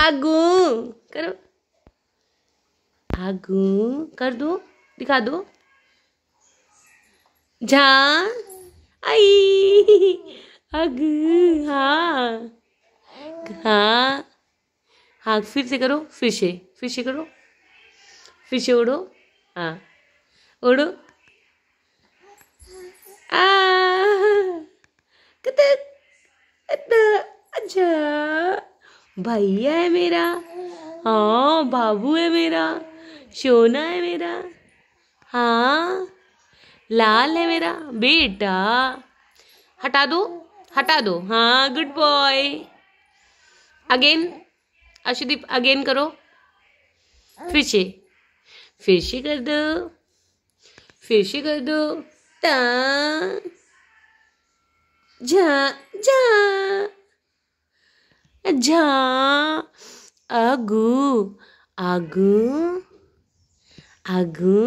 आगू करो आगू कर दो दिखा दो झा आई आगू हा हा हाँ फिर से करो फिर से फिर से करो फिर से उड़ो हाँ उड़ो आ कत अच्छा भैया है मेरा हाँ बाबू है मेरा सोना है मेरा हाँ लाल है मेरा बेटा हटा दो हटा दो हाँ good bye again Ashudeep again करो फिर से फिर से कर दो फिर से कर दो ता जा जा झा अगू आगू आगू